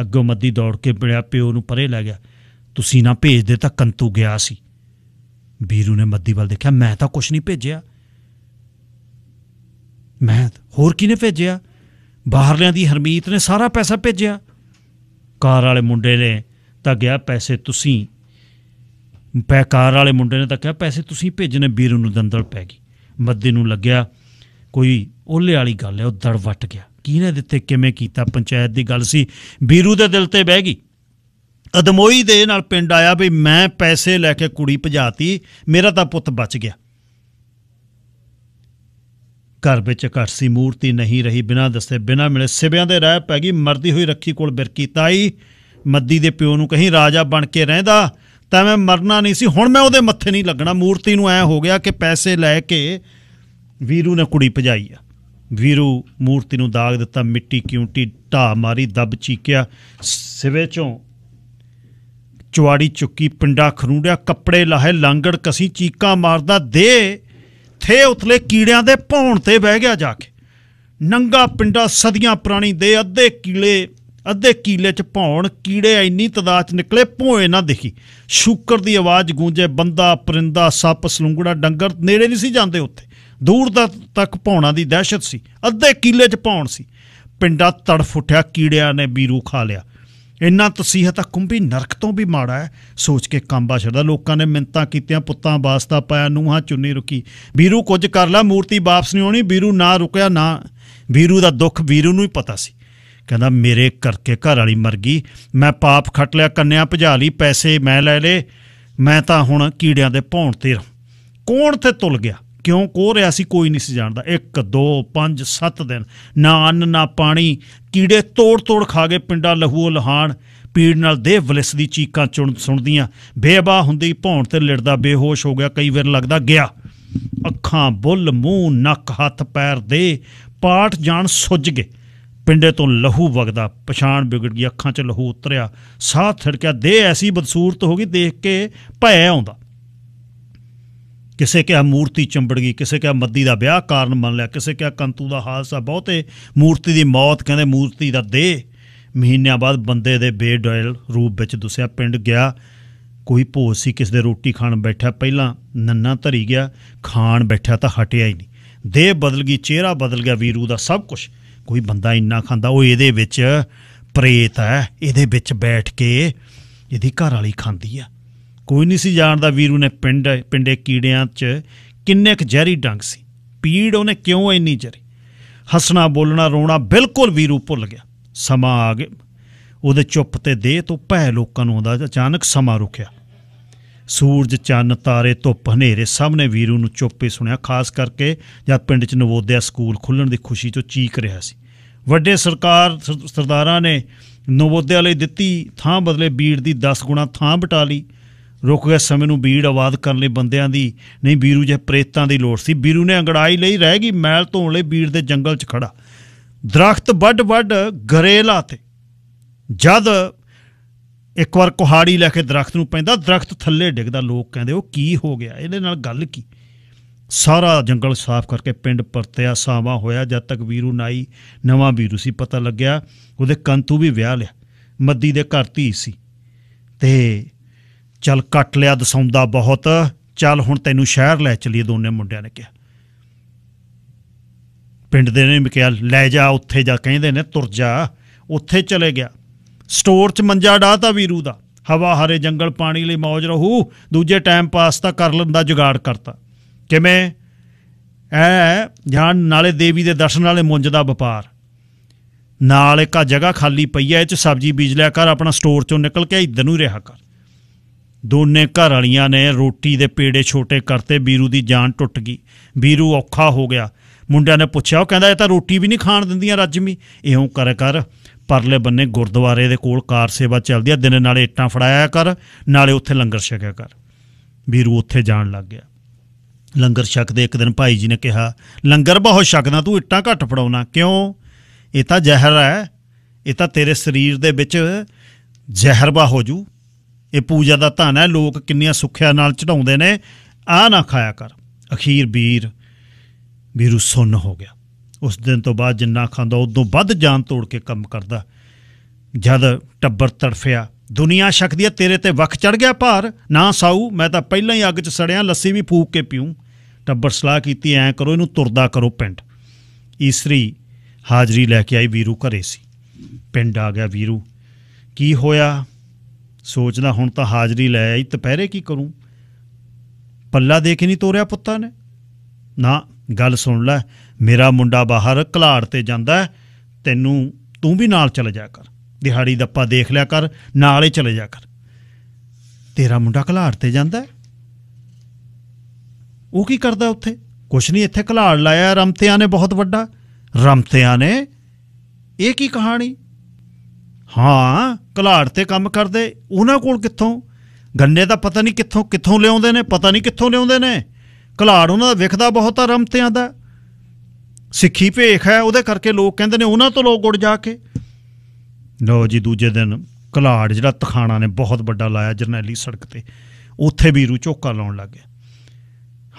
A: ਅੱਗੋਂ ਮੱਦੀ ਦੌੜ ਕੇ ਮਿਲਿਆ ਪਿਓ ਨੂੰ ਪਰੇ ਲੈ ਗਿਆ ਤੁਸੀਂ ਨਾ ਭੇਜਦੇ ਤਾਂ ਕੰਤੂ ਗਿਆ ਸੀ ਵੀਰੂ ਨੇ ਮੱਦੀ ਵੱਲ ਦੇਖਿਆ ਮੈਂ ਤਾਂ ਕੁਝ ਨਹੀਂ ਭੇਜਿਆ ਮੈਂ ਹੋਰ ਕਿਨੇ ਭੇਜਿਆ ਬਾਹਰਲਿਆਂ ਦੀ ਹਰਮੀਤ ਨੇ ਸਾਰਾ ਪੈਸਾ ਭੇਜਿਆ ਕਾਰ ਵਾਲੇ ਮੁੰਡੇ ਨੇ ਤਾਂ ਗਿਆ ਪੈਸੇ ਤੁਸੀਂ ਪੈ ਕਾਰ ਵਾਲੇ ਮੁੰਡੇ ਨੇ ਤਾਂ ਕਿਹਾ ਪੈਸੇ ਤੁਸੀਂ ਭੇਜਨੇ ਵੀਰੂ ਨੂੰ ਦੰਦਲ ਪੈ ਗਈ ਮੱਦੇ ਨੂੰ ਲੱਗਿਆ ਕੋਈ ਓਲੇ ਵਾਲੀ ਗੱਲ ਹੈ ਉਹ ਦੜ ਵੱਟ ਗਿਆ ਕਿਹਨੇ ਦਿੱਤੇ ਕਿਵੇਂ ਕੀਤਾ ਪੰਚਾਇਤ ਦੀ ਗੱਲ ਸੀ ਬੀਰੂ ਦੇ ਦਿਲ ਤੇ ਬਹਿ ਗਈ ਅਦਮੋਈ ਦੇ ਨਾਲ ਪਿੰਡ ਆਇਆ ਵੀ ਮੈਂ ਪੈਸੇ ਲੈ ਕੇ ਕੁੜੀ ਭਜਾਤੀ ਮੇਰਾ ਤਾਂ ਪੁੱਤ ਬਚ ਗਿਆ ਘਰ ਵਿੱਚ ਘਰਸੀ ਮੂਰਤੀ ਨਹੀਂ ਰਹੀ ਬਿਨਾਂ ਦੱਸੇ ਬਿਨਾਂ ਮਿਲੇ ਸਿਬਿਆਂ ਦੇ ਰਹਿ ਪੈ ਗਈ ਮਰਦੀ ਹੋਈ ਰੱਖੀ ਕੋਲ ਬਿਰਕੀ ਤਾਈ ਮੱਦੀ ਦੇ ਪਿਓ ਨੂੰ ਕਹੀਂ ਰਾਜਾ ਬਣ ਕੇ ਰਹਿੰਦਾ ਤਾਂ ਮੈਂ ਮਰਨਾ ਨਹੀਂ ਸੀ ਹੁਣ ਮੈਂ ਉਹਦੇ ਮੱਥੇ ਨਹੀਂ ਲੱਗਣਾ ਮੂਰਤੀ ਨੂੰ ਐ ਹੋ ਗਿਆ ਕਿ ਪੈਸੇ ਲੈ ਕੇ ਵੀਰੂ ਨੇ ਕੁੜੀ ਭਜਾਈ ਆ ਵੀਰੂ ਮੂਰਤੀ ਨੂੰ ਦਾਗ ਦਿੱਤਾ ਮਿੱਟੀ ਕਿਉਂਟੀ ਢਾ ਮਾਰੀ ਦਬ ਚੀਕਿਆ ਸਿਵੇ ਚੋਂ ਚੁਆੜੀ ਚੁੱਕੀ ਪਿੰਡਾ ਖਰੂੜਿਆ ਕੱਪੜੇ ਲਾਹੇ ਲਾਂਗੜ ਕਸੀ ਚੀਕਾਂ ਮਾਰਦਾ ਦੇ ਥੇ ਉਤਲੇ ਕੀੜਿਆਂ ਦੇ ਭੌਣ ਤੇ ਬਹਿ ਗਿਆ ਜਾ ਕੇ ਨੰਗਾ ਪਿੰਡਾ ਸਦੀਆਂ ਪੁਰਾਣੀ ਦੇ ਅੱਧੇ ਕੀਲੇ ਅੱਧੇ ਕੀਲੇ ਚ ਭੌਣ ਕੀੜੇ ਇੰਨੀ ਤਦਾਦ ਚ ਨਿਕਲੇ ਭੋਏ ਨਾ ਦੇਖੀ ਸ਼ੂਕਰ ਦੀ ਆਵਾਜ਼ ਗੂੰਜੇ ਬੰਦਾ ਪਰਿੰਦਾ ਸੱਪ ਸਲੂੰਗੜਾ ਡੰਗਰ ਨੇੜੇ ਨਹੀਂ ਸੀ ਜਾਂਦੇ ਉੱਥੇ ਦੂਰ ਤੱਕ ਭੌਣਾ ਦੀ ਦਹਿਸ਼ਤ ਸੀ ਅੱਧੇ ਕੀਲੇ ਚ ਭੌਣ ਸੀ ਪਿੰਡਾ ਤੜਫ ਉੱਠਿਆ ਕੀੜਿਆਂ ਨੇ ਬੀਰੂ ਖਾ ਲਿਆ ਇੰਨਾ ਤਸੀਹਾ ਤਾਂ ਕੁੰਭੀ ਨਰਕ ਤੋਂ ਵੀ ਮਾੜਾ ਹੈ ਸੋਚ ਕੇ ਕਾਂਬਾ ਛੜਦਾ ਲੋਕਾਂ ਨੇ ਮਿੰਤਾ ਕੀਤੀਆਂ ਪੁੱਤਾਂ ਵਾਸਤਾ ਪਾਇਆ ਨੂਹਾਂ ਚੁੰਨੀ ਰੁਕੀ ਬੀਰੂ ਕੁਝ ਕਰ ਲਾ ਮੂਰਤੀ ਵਾਪਸ ਨਹੀਂ ਆਉਣੀ ਬੀਰੂ ਨਾ ਰੁਕਿਆ ਨਾ ਬੀਰੂ ਦਾ ਦੁੱਖ ਵੀਰੂ ਨੂੰ ਹੀ ਪਤਾ ਸੀ ਕਹਿੰਦਾ ਮੇਰੇ ਕਰਕੇ ਘਰ ਵਾਲੀ ਮਰ ਗਈ ਮੈਂ ਪਾਪ ਖੱਟ ਲਿਆ ਕੰਨਿਆ ਭਜਾ ਲਈ ਪੈਸੇ ਮੈਂ ਲੈ ਲੇ ਮੈਂ ਤਾਂ ਹੁਣ ਕੀੜਿਆਂ ਦੇ ਭੌਣ ਤੇ ਕੋਣ ਤੇ ਤੁਲ ਗਿਆ ਕਿਉਂ ਕੋ ਰਿਆ ਸੀ ਕੋਈ ਨਹੀਂ ਸੀ ਜਾਣਦਾ 1 2 5 7 ਦਿਨ ਨਾ ਅੰਨ ਨਾ ਪਾਣੀ ਕੀੜੇ ਤੋੜ ਤੋੜ ਖਾ ਗਏ ਪਿੰਡਾਂ ਲਹੂ ਲਹਾਨ ਪੀੜ ਨਾਲ ਦੇਹ ਵਲਿਸ ਦੀ ਚੀਕਾਂ ਚੁਣ ਸੁਣਦੀਆਂ ਬੇਬਾਹ ਹੁੰਦੀ ਭੌਣ ਤੇ ਲੜਦਾ ਬੇਹੋਸ਼ ਹੋ ਗਿਆ ਕਈ ਵਾਰ ਲੱਗਦਾ ਗਿਆ ਅੱਖਾਂ ਬੁੱਲ ਮੂੰਹ ਨੱਕ ਹੱਥ ਪੈਰ ਦੇ ਪਾਠ ਜਾਣ ਸੁੱਜ ਗਏ ਪਿੰਡੇ ਤੋਂ ਲਹੂ ਵਗਦਾ ਪਛਾਣ ਵਿਗੜ ਗਈ ਅੱਖਾਂ 'ਚ ਲਹੂ ਉਤਰਿਆ ਸਾਹ ਥੜਕਿਆ ਦੇ ਐਸੀ ਬਦਸੂਰਤ ਹੋ ਗਈ ਦੇਖ ਕੇ ਭੈ ਆਉਂਦਾ ਕਿਸੇ ਕਿਹਾ ਮੂਰਤੀ ਚੰਬੜ ਗਈ ਕਿਸੇ ਕਿਹਾ ਮੱਦੀ ਦਾ ਵਿਆਹ ਕਾਰਨ ਮੰਨ ਲਿਆ ਕਿਸੇ ਕਿਹਾ ਕੰਤੂ ਦਾ ਹਾਦਸਾ ਬਹੁਤੇ ਮੂਰਤੀ ਦੀ ਮੌਤ ਕਹਿੰਦੇ ਮੂਰਤੀ ਦਾ ਦੇਹ ਮਹੀਨਿਆਂ ਬਾਅਦ ਬੰਦੇ ਦੇ ਬੇਡੋਇਲ ਰੂਪ ਵਿੱਚ ਦੁਸਿਆ ਪਿੰਡ ਗਿਆ ਕੋਈ ਭੋਜ ਸੀ ਕਿਸ ਦੇ ਰੋਟੀ ਖਾਣ ਬੈਠਾ ਪਹਿਲਾਂ ਨੰਨਾ ਧਰੀ ਗਿਆ ਖਾਣ ਬੈਠਾ ਤਾਂ ਹਟਿਆ ਹੀ ਨਹੀਂ ਦੇਹ ਬਦਲ ਗਈ ਚਿਹਰਾ ਬਦਲ ਗਿਆ ਵੀਰੂ ਦਾ ਸਭ ਕੁਝ ਕੋਈ ਬੰਦਾ ਇੰਨਾ ਖਾਂਦਾ ਉਹ ਇਹਦੇ ਵਿੱਚ ਪ੍ਰੇਤ ਹੈ ਇਹਦੇ ਵਿੱਚ ਬੈਠ ਕੇ ਇਹਦੀ ਘਰ ਵਾਲੀ ਖਾਂਦੀ ਆ ਕੋਈ ਨਹੀਂ ਸੀ ਜਾਣਦਾ ਵੀਰੂ ਨੇ ਪਿੰਡ ਪਿੰਡੇ ਕੀੜਿਆਂ 'ਚ ਕਿੰਨੇ ਕੁ ਜ਼ਹਿਰੀ ਡੰਗ ਸੀ ਪੀੜ ਉਹਨੇ ਕਿਉਂ ਇੰਨੀ ਜ਼ਹਿਰੀ ਹੱਸਣਾ ਬੋਲਣਾ ਰੋਣਾ ਬਿਲਕੁਲ ਵੀਰੂ ਭੁੱਲ ਗਿਆ ਸਮਾਂ ਆ ਗਿਆ ਉਹਦੇ ਚੁੱਪ ਤੇ ਦੇਹ ਤੋਂ ਭੈ ਲੋਕਾਂ ਨੂੰ ਆਉਂਦਾ ਅਚਾਨਕ ਸਮਾਂ ਰੁਕਿਆ ਸੂਰਜ ਚੰਨ ਤਾਰੇ ਧੁੱਪ ਹਨੇਰੇ ਸਭ ਨੇ ਵੀਰੂ ਨੂੰ ਚੁੱਪੇ ਸੁਣਿਆ ਖਾਸ ਕਰਕੇ ਜਦ ਪਿੰਡ 'ਚ ਨਵੋਦਿਆ ਸਕੂਲ ਖੁੱਲਣ ਦੀ ਖੁਸ਼ੀ 'ਚ ਚੀਕ ਰਿਹਾ ਸੀ ਵੱਡੇ ਸਰਕਾਰ ਸਰਦਾਰਾਂ ਨੇ ਨਵੋਦਿਆ ਲਈ ਦਿੱਤੀ ਥਾਂ ਬਦਲੇ ਬੀੜ ਦੀ 10 ਗੁਣਾ ਥਾਂ ਬਟਾ ਲਈ ਰੁਕ ਗਏ ਸਮੇਂ ਨੂੰ ਬੀੜ ਆਵਾਜ਼ ਕਰਨ ਲਈ ਬੰਦਿਆਂ ਦੀ ਨਹੀਂ ਵੀਰੂ ਜੇ ਪ੍ਰੇਤਾਂ ਦੀ ਲੋੜ ਸੀ ਵੀਰੂ ਨੇ ਅੰਗੜਾਈ ਲਈ ਰਹਿ ਗਈ ਮੈਲ ਧੋਣ ਲਈ ਬੀੜ ਦੇ ਜੰਗਲ 'ਚ ਖੜਾ ਦਰਖਤ ਵੱਡ ਵੱਡ ਗਰੇਲਾ ਤੇ ਜਦ ਇੱਕ ਵਾਰ ਕੁਹਾੜੀ ਲੈ ਕੇ ਦਰਖਤ ਨੂੰ ਪੈਂਦਾ ਦਰਖਤ ਥੱਲੇ ਡਿੱਗਦਾ ਲੋਕ ਕਹਿੰਦੇ ਉਹ ਕੀ ਹੋ ਗਿਆ ਇਹਦੇ ਨਾਲ ਗੱਲ ਕੀ ਸਾਰਾ ਜੰਗਲ ਸਾਫ਼ ਕਰਕੇ ਪਿੰਡ ਪਰਤਿਆ ਸਾਵਾ ਹੋਇਆ ਜਦ ਤੱਕ ਵੀਰੂ ਨਾਈ ਨਵਾਂ ਵੀਰੂ ਸੀ ਪਤਾ ਲੱਗਿਆ ਉਹਦੇ ਕੰਤੂ ਵੀ ਵਿਆਹ ਲਿਆ ਮੱਦੀ ਦੇ ਘਰ ਧੀ ਸੀ ਤੇ ਚੱਲ ਕੱਟ ਲਿਆ ਦਸਾਉਂਦਾ ਬਹੁਤ ਚੱਲ ਹੁਣ ਤੈਨੂੰ ਸ਼ਹਿਰ ਲੈ ਚਲੀਏ ਦੋਨੇ ਮੁੰਡਿਆਂ ਨੇ ਕਿਹਾ ਪਿੰਡ ਦੇ ਨੇ ਵੀ ਕਿਹਾ ਲੈ ਜਾ ਉੱਥੇ ਜਾ ਕਹਿੰਦੇ ਨੇ ਤੁਰ ਜਾ ਉੱਥੇ ਚਲੇ ਗਿਆ ਸਟੋਰ 'ਚ ਮੰਜਾ ਡਾਤਾ ਵੀਰੂ ਦਾ ਹਵਾ ਹਰੇ ਜੰਗਲ ਪਾਣੀ ਲਈ ਮौज ਰਹੂ ਦੂਜੇ ਟਾਈਮ ਪਾਸ ਤਾਂ ਕਰ ਲੰਦਾ ਜੁਗਾੜ ਕਰਤਾ ਕਿਵੇਂ ਐ ਜਾਨ ਨਾਲੇ ਦੇਵੀ ਦੇ ਦਰਸ਼ਨ ਨਾਲੇ ਮੁੰਜ ਦਾ ਵਪਾਰ ਨਾਲ ਇੱਕ ਆ ਜਗ੍ਹਾ ਖਾਲੀ ਪਈ ਐ ਇਹ 'ਚ ਸਬਜ਼ੀ ਬੀਜ ਲਿਆ ਕਰ ਆਪਣਾ ਸਟੋਰ 'ਚੋਂ ਨਿਕਲ ਕੇ ਇੱਧਰ ਨੂੰ ਰਿਹਾ ਕਰ ਦੋਨੇ ਘਰ ਵਾਲੀਆਂ ਨੇ ਰੋਟੀ ਦੇ ਪੇੜੇ ਛੋਟੇ ਕਰਤੇ ਵੀਰੂ ਦੀ ਜਾਨ ਟੁੱਟ ਗਈ ਵੀਰੂ ਔਖਾ ਹੋ ਗਿਆ ਮੁੰਡਿਆਂ ਨੇ ਪੁੱਛਿਆ ਉਹ ਕਹਿੰਦਾ ਇਹ ਤਾਂ ਰੋਟੀ ਵੀ ਨਹੀਂ ਖਾਣ ਦਿੰਦੀਆਂ ਰੱਜਮੀ ਇਉਂ ਕਰ ਕਰ ਪਰਲੇ ਬੰਨੇ ਗੁਰਦੁਆਰੇ ਦੇ ਕੋਲ ਕਾਰ ਸੇਵਾ ਚੱਲਦੀ ਆ ਦਿਨੇ ਨਾਲੇ ਇੱਟਾਂ ਫੜਾਇਆ ਕਰ ਨਾਲੇ ਉੱਥੇ ਲੰਗਰ ਛਕਿਆ ਕਰ ਵੀਰੂ ਉੱਥੇ ਜਾਣ ਲੱਗ ਗਿਆ ਲੰਗਰ ਛਕਦੇ ਇੱਕ ਦਿਨ ਭਾਈ ਜੀ ਨੇ ਕਿਹਾ ਲੰਗਰ ਬਹੁਤ ਛਕਦਾ ਤੂੰ ਇੱਟਾਂ ਘੱਟ ਫੜਾਉਣਾ ਕਿਉਂ ਇਹ ਤਾਂ ਜ਼ਹਿਰ ਹੈ ਇਹ ਤਾਂ ਤੇਰੇ ਸਰੀਰ ਦੇ ਵਿੱਚ ਜ਼ਹਿਰ ਬਾ ਹੋ ਜੂ ਇਹ ਪੂਜਾ ਦਾ ਧਨ ਹੈ ਲੋਕ ਕਿੰਨੀਆਂ ਸੁੱਖਿਆ ਨਾਲ ਚੜਾਉਂਦੇ ਨੇ ਆ ਨਾ ਖਾਇਆ ਕਰ ਅਖੀਰ ਵੀਰ ਵੀਰੂ ਸੁੰਨ ਹੋ ਗਿਆ ਉਸ ਦਿਨ ਤੋਂ ਬਾਅਦ ਜਿੰਨਾ ਖਾਂਦਾ ਉਦੋਂ ਵੱਧ ਜਾਨ ਤੋੜ ਕੇ ਕੰਮ ਕਰਦਾ ਜਦ ਟੱਬਰ ਤੜਫਿਆ ਦੁਨੀਆ ਸ਼ਕਦੀ ਤੇਰੇ ਤੇ ਵਖ ਚੜ ਗਿਆ ਭਾਰ ਨਾ ਸਾਊ ਮੈਂ ਤਾਂ ਪਹਿਲਾਂ ਹੀ ਅੱਗ 'ਚ ਸੜਿਆ ਲੱਸੀ ਵੀ ਫੂਕ ਕੇ ਪੀਉ ਟੱਬਰ ਸਲਾਹ ਕੀਤੀ ਐ ਕਰੋ ਇਹਨੂੰ ਤੁਰਦਾ ਕਰੋ ਪਿੰਡ ਈਸਰੀ ਹਾਜ਼ਰੀ ਲੈ ਕੇ ਆਈ ਵੀਰੂ ਘਰੇ ਸੀ ਪਿੰਡ ਆ ਗਿਆ ਵੀਰੂ ਕੀ ਹੋਇਆ ਸੋਚਦਾ ਹੁਣ ਤਾਂ ਹਾਜ਼ਰੀ ਲੈ ਆਈ ਦੁਪਹਿਰੇ ਕੀ ਕਰੂੰ ਪੱਲਾ ਦੇ ਕੇ ਨਹੀਂ ਤੋਰਿਆ ਪੁੱਤਾਂ ਨੇ ਨਾ ਗੱਲ ਸੁਣ ਲੈ ਮੇਰਾ ਮੁੰਡਾ ਬਾਹਰ ਕਲਾੜ ਤੇ ਜਾਂਦਾ ਤੈਨੂੰ ਤੂੰ ਵੀ ਨਾਲ ਚਲੇ ਜਾ ਕਰ ਦਿਹਾੜੀ ਦੱਪਾ ਦੇਖ ਲਿਆ ਕਰ ਨਾਲ ਹੀ ਚਲੇ ਜਾ ਕਰ ਤੇਰਾ ਮੁੰਡਾ ਕਲਾੜ ਤੇ ਜਾਂਦਾ ਉਹ ਕੀ ਕਰਦਾ ਉੱਥੇ ਕੁਛ ਨਹੀਂ ਇੱਥੇ ਕਲਾੜ ਲਾਇਆ ਰਮਤਿਆਂ ਨੇ ਬਹੁਤ ਵੱਡਾ ਰਮਤਿਆਂ ਨੇ ਇਹ ਕੀ ਕਹਾਣੀ ਹਾਂ ਕਲਾੜ ਤੇ ਕੰਮ ਕਰਦੇ ਉਹਨਾਂ ਕੋਲ ਕਿੱਥੋਂ ਗੰਨੇ ਦਾ ਪਤਾ ਨਹੀਂ ਕਿੱਥੋਂ ਕਿੱਥੋਂ ਲਿਆਉਂਦੇ ਨੇ ਪਤਾ ਨਹੀਂ ਕਿੱਥੋਂ ਲਿਆਉਂਦੇ ਨੇ ਕਲਾੜ ਉਹਨਾਂ ਦਾ ਵਿਖਦਾ ਬਹੁਤ ਆ ਰਮਤਿਆਂ ਦਾ ਸਿੱਖੀ ਭੇਖ ਹੈ ਉਹਦੇ ਕਰਕੇ ਲੋਕ ਕਹਿੰਦੇ ਨੇ ਉਹਨਾਂ ਤੋਂ ਲੋਕ ਗੁੜ ਜਾ ਕੇ ਲੋ ਜੀ ਦੂਜੇ ਦਿਨ ਕਲਾੜ ਜਿਹੜਾ ਤਖਾਣਾ ਨੇ ਬਹੁਤ ਵੱਡਾ ਲਾਇਆ ਜਰਨੈਲੀ ਸੜਕ ਤੇ ਉੱਥੇ ਵੀਰੂ ਝੋਕਾ ਲਾਉਣ ਲੱਗ ਗਿਆ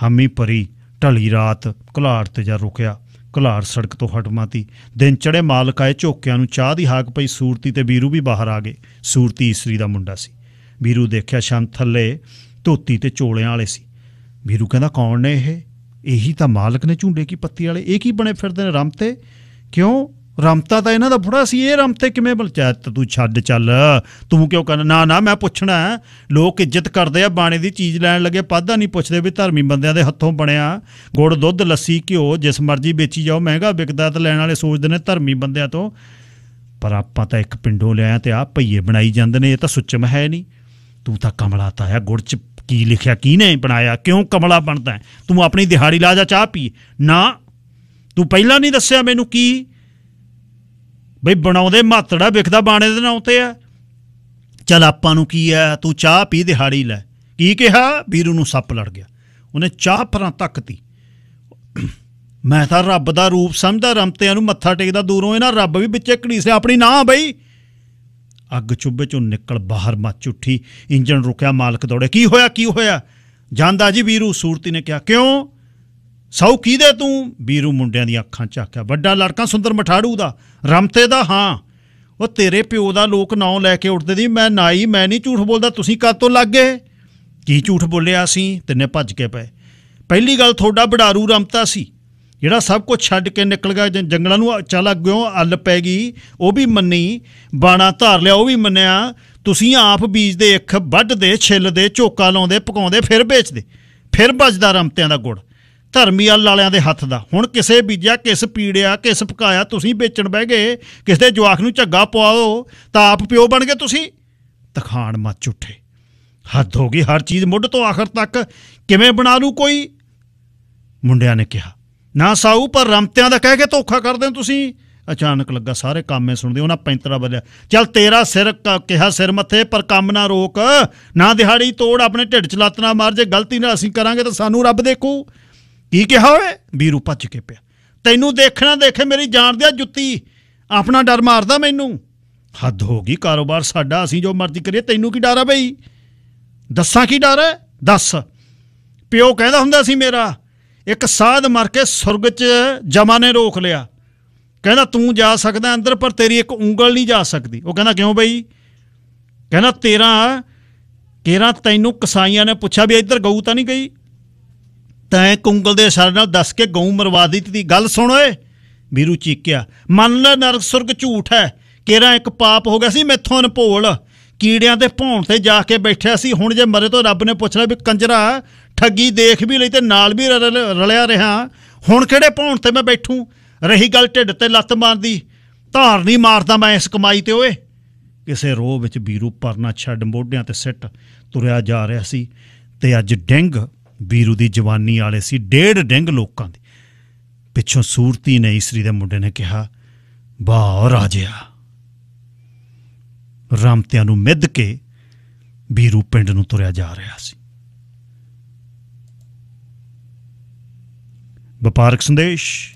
A: ਹਾਮੀ ਪਰੀ ਢਲੀ ਰਾਤ ਕਲਾੜ ਤੇ ਜਾ ਰੁਕਿਆ ਕਲਾੜ ਸੜਕ ਤੋਂ ਹਟਮਾਤੀ ਦਿਨ ਚੜੇ ਮਾਲਕ ਆਏ ਝੋਕਿਆਂ ਨੂੰ ਚਾਹ ਦੀ ਹਾਕ ਪਈ ਸੂਰਤੀ ਤੇ ਵੀਰੂ ਵੀ ਬਾਹਰ ਆ ਗਏ ਸੂਰਤੀ ਇਸਰੀ ਦਾ ਮੁੰਡਾ ਸੀ ਵੀਰੂ ਦੇਖਿਆ ਸ਼ਾਂ ਥੱਲੇ ਧੋਤੀ ਤੇ ਚੋਲਿਆਂ ਵਾਲੇ ਸੀ ਵੀਰੂ ਕਹਿੰਦਾ ਕੌਣ ਨੇ ਇਹ ਇਹੀ ਤਾਂ ਮਾਲਕ ਨੇ ਝੁੰਡੇ ਕੀ ਪੱਤੀ ਵਾਲੇ ਇਹ ਕੀ ਬਣੇ ਫਿਰਦੇ ਨੇ ਰਮਤੇ ਕਿਉਂ ਰਮਤਾ ਤਾਂ ਇਹਨਾਂ ਦਾ ਫੁੜਾ ਸੀ ਇਹ ਰਮਤੇ ਕਿਵੇਂ ਬਲਚਾਇਤ ਤੂੰ ਛੱਡ ਚੱਲ ਤੂੰ ਕਿਉਂ ਕਹਿੰਦਾ ਨਾ ਨਾ ਮੈਂ ਪੁੱਛਣਾ ਲੋਕ ਇੱਜ਼ਤ ਕਰਦੇ ਆ ਬਾਣੇ ਦੀ ਚੀਜ਼ ਲੈਣ ਲੱਗੇ ਪਾਦਾ ਨਹੀਂ ਪੁੱਛਦੇ ਵੀ ਧਰਮੀ ਬੰਦਿਆਂ ਦੇ ਹੱਥੋਂ ਬਣਿਆ ਗੁੜ ਦੁੱਧ ਲੱਸੀ ਘਿਓ ਜਿਸ ਮਰਜ਼ੀ ਵੇਚੀ ਜਾਓ ਮਹਿੰਗਾ ਵਿਕਦਾ ਤਾਂ ਲੈਣ ਵਾਲੇ ਸੋਚਦੇ ਨੇ ਧਰਮੀ ਬੰਦਿਆਂ ਤੋਂ ਪਰ ਆਪਾਂ ਤਾਂ ਇੱਕ ਪਿੰਡੋਂ ਲਿਆ ਤੇ ਆ ਪਈਏ ਬਣਾਈ ਜਾਂਦੇ ਨੇ ਇਹ ਤਾਂ ਸੁੱਚਮ ਹੈ ਨਹੀਂ ਤੂੰ ਤਾਂ ਕਮਲਾਤਾ ਹੈ ਗੁੜ ਚ ਕੀ ਲਿਖਿਆ ਕੀ ਨੇ ਬਣਾਇਆ ਕਿਉਂ ਕਮਲਾ ਬਣਦਾ ਤੂੰ ਆਪਣੀ ਦਿਹਾੜੀ ਲਾ ਜਾ ਚਾਹ ਪੀ ਨਾ ਤੂੰ ਪਹਿਲਾਂ ਨਹੀਂ ਦੱਸਿਆ ਮੈਨੂੰ ਕੀ ਬਈ ਬਣਾਉਂਦੇ ਮਾਤੜਾ ਵਿਖਦਾ ਬਾਣੇ ਦੇ ਨਾਂ ਤੇ ਆ ਚਲ ਆਪਾਂ ਨੂੰ ਕੀ ਆ ਤੂੰ ਚਾਹ ਪੀ ਦਿਹਾੜੀ ਲੈ ਕੀ ਕਿਹਾ ਵੀਰੂ ਨੂੰ ਸੱਪ ਲੜ ਗਿਆ ਉਹਨੇ ਚਾਹ ਪਰਾਂ ਤੱਕਤੀ ਮੈਂ ਤਾਂ ਰੱਬ ਦਾ ਰੂਪ ਸਮਝਦਾ ਰਮਤਿਆਂ ਨੂੰ ਮੱਥਾ ਟੇਕਦਾ ਦੂਰੋਂ ਇਹਨਾਂ ਰੱਬ ਵੀ ਵਿੱਚੇ ਘੜੀਸੇ ਆਪਣੀ ਨਾ ਬਈ ਅੱਗ ਚੁੱਭੇ ਚੋਂ ਨਿਕਲ ਬਾਹਰ ਮੱਚ ਉੱਠੀ ਇੰਜਣ ਰੁਕਿਆ ਮਾਲਕ ਦੌੜੇ ਕੀ ਹੋਇਆ ਕੀ ਹੋਇਆ ਜਾਂਦਾ ਜੀ ਵੀਰੂ ਸੂਰਤੀ ਨੇ ਕਿਹਾ ਕਿਉਂ ਸੌ ਕੀ ਦੇ ਤੂੰ ਵੀਰੂ ਮੁੰਡਿਆਂ ਦੀਆਂ ਅੱਖਾਂ ਝਾਕਿਆ ਵੱਡਾ ਲੜਕਾ ਸੁੰਦਰ ਮਠਾੜੂ ਦਾ ਰਮਤੇ ਦਾ ਹਾਂ ਉਹ ਤੇਰੇ ਪਿਓ ਦਾ ਲੋਕ ਨਾਂ ਲੈ ਕੇ ਉੱਠਦੇ ਦੀ ਮੈਂ ਨਾਈ ਮੈਂ ਨਹੀਂ ਝੂਠ ਬੋਲਦਾ ਤੁਸੀਂ ਕਾਹ ਤੋਂ ਲੱਗ ਗਏ ਕੀ ਝੂਠ ਬੋਲਿਆ ਸੀ ਤਿੰਨੇ ਭੱਜ ਕੇ ਪਏ ਪਹਿਲੀ ਗੱਲ ਤੁਹਾਡਾ ਬਡਾਰੂ ਰਮਤਾ ਸੀ ਜਿਹੜਾ ਸਭ ਕੁਝ ਛੱਡ ਕੇ ਨਿਕਲ ਗਿਆ ਜੰਗਲਾਂ ਨੂੰ ਚੱਲ ਅੱਗਿਓਂ ਅੱਲ ਪੈ ਗਈ ਉਹ ਵੀ ਮੰਨੀ ਬਾਣਾ ਧਾਰ ਲਿਆ ਉਹ ਵੀ ਮੰਨਿਆ ਤੁਸੀਂ ਆਪ ਬੀਜਦੇ ਦੇ ਵੱਢਦੇ ਛਿੱਲਦੇ ਝੋਕਾ ਲਾਉਂਦੇ ਪਕਾਉਂਦੇ ਫਿਰ ਵੇਚਦੇ ਫਿਰ ਬਚਦਾ ਰਮਤਿਆਂ ਦਾ ਗੁੜ ਧਰਮੀ ਅੱਲ ਵਾਲਿਆਂ ਦੇ ਹੱਥ ਦਾ ਹੁਣ ਕਿਸੇ ਬੀਜਿਆ ਕਿਸ ਪੀੜਿਆ ਕਿਸ ਪਕਾਇਆ ਤੁਸੀਂ ਵੇਚਣ ਬਹਿ ਗਏ ਕਿਸਦੇ ਦੇ ਜਵਾਖ ਨੂੰ ਝੱਗਾ ਪਵਾਓ ਤਾਂ ਆਪ ਪਿਓ ਬਣ ਗਏ ਤੁਸੀਂ ਤਖਾਨ ਮੱਚ ਉੱਠੇ ਹੱਦ ਹੋ ਗਈ ਹਰ ਚੀਜ਼ ਮੁੱਢ ਤੋਂ ਆਖਰ ਤੱਕ ਕਿਵੇਂ ਬਣਾ ਲੂ ਕੋਈ ਮੁੰਡਿਆਂ ਨੇ ਕਿਹਾ ਨਾ ਸਾਊ ਪਰ ਰਮਤਿਆਂ ਦਾ ਕਹਿ ਕੇ ਧੋਖਾ ਕਰਦੇ ਹੋ ਤੁਸੀਂ ਅਚਾਨਕ ਲੱਗਾ ਸਾਰੇ ਕਾਮੇ ਸੁਣਦੇ ਉਹਨਾਂ ਪੈਂਤਰਾ ਬਦਲਿਆ ਚੱਲ ਤੇਰਾ ਸਿਰ ਕਿਹਾ ਸਿਰ ਮੱਥੇ ਪਰ ਕੰਮ ਨਾ ਰੋਕ ਨਾ ਦਿਹਾੜੀ ਤੋੜ ਆਪਣੇ ਢਿੱਡ ਚ ਲੱਤ ਨਾ ਮਾਰ ਜੇ ਗਲਤੀ ਨਾਲ ਅਸੀਂ ਕਰਾਂਗੇ ਤਾਂ ਸਾਨੂੰ ਰੱਬ ਦੇਖੂ ਕੀ ਕਿਹਾ ਓਏ ਵੀਰੂ ਭੱਜ ਕੇ ਪਿਆ ਤੈਨੂੰ ਦੇਖਣਾ ਦੇਖੇ ਮੇਰੀ ਜਾਨ ਦੇ ਜੁੱਤੀ ਆਪਣਾ ਡਰ ਮਾਰਦਾ ਮੈਨੂੰ ਹੱਦ ਹੋ ਗਈ ਕਾਰੋਬਾਰ ਸਾਡਾ ਅਸੀਂ ਜੋ ਮਰਜ਼ੀ ਕਰੀਏ ਤੈਨੂੰ ਕੀ ਡਰ ਆ ਬਈ ਦੱਸਾਂ ਕੀ ਡਰ ਹੈ ਦੱਸ ਪਿਓ ਕਹਿੰਦਾ ਹੁੰਦਾ ਸੀ ਮੇਰਾ ਇੱਕ ਸਾਧ ਮਰ ਕੇ ਸੁਰਗ 'ਚ ਜਮਾ ਨੇ ਰੋਕ ਲਿਆ ਕਹਿੰਦਾ ਤੂੰ ਜਾ ਸਕਦਾ ਅੰਦਰ ਪਰ ਤੇਰੀ ਇੱਕ ਉਂਗਲ ਨਹੀਂ ਜਾ ਸਕਦੀ ਉਹ ਕਹਿੰਦਾ ਕਿਉਂ ਬਈ ਕਹਿੰਦਾ ਤੇਰਾ ਕੇਰਾ ਤੈਨੂੰ ਕਸਾਈਆਂ ਨੇ ਪੁੱਛਿਆ ਵੀ ਇੱਧਰ ਗਊ ਤਾਂ ਨਹੀਂ ਗਈ ਤੈਂ ਕੁੰਗਲ ਦੇ ਸਾਰੇ ਨਾਲ ਦੱਸ ਕੇ ਗਊ ਮਰਵਾ ਦਿੱਤੀ ਦੀ ਗੱਲ ਸੁਣ ਓਏ ਵੀਰੂ ਚੀਕਿਆ ਮੰਨ ਲੈ ਨਰਕ ਸੁਰਗ ਝੂਠ ਹੈ ਕੇਰਾ ਇੱਕ ਪਾਪ ਹੋ ਗਿਆ ਸੀ ਮੈਥੋਂ ਅਨਪੋਲ ਕੀੜਿਆਂ ਦੇ ਭੌਣ ਤੇ ਜਾ ਕੇ ਬੈਠਿਆ ਸੀ ਹੁਣ ਜੇ ਮਰੇ ਤੋਂ ਰੱਬ ਨੇ ਪੁੱਛਣਾ ਵੀ ਕੰਜਰਾ ਠੱਗੀ ਦੇਖ ਵੀ ਲਈ ਤੇ ਨਾਲ ਵੀ ਰਲਿਆ ਰਿਹਾ ਹੁਣ ਕਿਹੜੇ ਭੌਣ ਤੇ ਮੈਂ ਬੈਠੂ ਰਹੀ ਗੱਲ ਢਿੱਡ ਤੇ ਲੱਤ ਮਾਰਦੀ ਧਾਰ ਨਹੀਂ ਮਾਰਦਾ ਮੈਂ ਇਸ ਕਮਾਈ ਤੇ ਓਏ ਕਿਸੇ ਰੋਹ ਵਿੱਚ ਵੀਰੂ ਪਰਨਾ ਛੱਡ ਮੋਢਿਆਂ ਤੇ ਸਿੱਟ ਤੁਰਿਆ ਜਾ ਰਿਹਾ ਸੀ ਤੇ ਅੱਜ ਡਿੰਗ ਵੀਰੂ ਦੀ ਜਵਾਨੀ ਵਾਲੇ ਸੀ ਡੇਢ ਡਿੰਗ ਲੋਕਾਂ ਦੇ ਪਿੱਛੋਂ ਸੂਰਤੀ ਨੇ ਇਸਰੀ ਦੇ ਮੁੰਡੇ ਨੇ ਕਿਹਾ ਵਾਹ ਰਾਜਿਆ ਰਾਮਤਿਆਂ ਨੂੰ ਮਿੱਧ ਕੇ ਵੀਰੂ ਪਿੰਡ ਨੂੰ ਤੁਰਿਆ ਜਾ ਰਿਹਾ ਸੀ bepaar ek sondes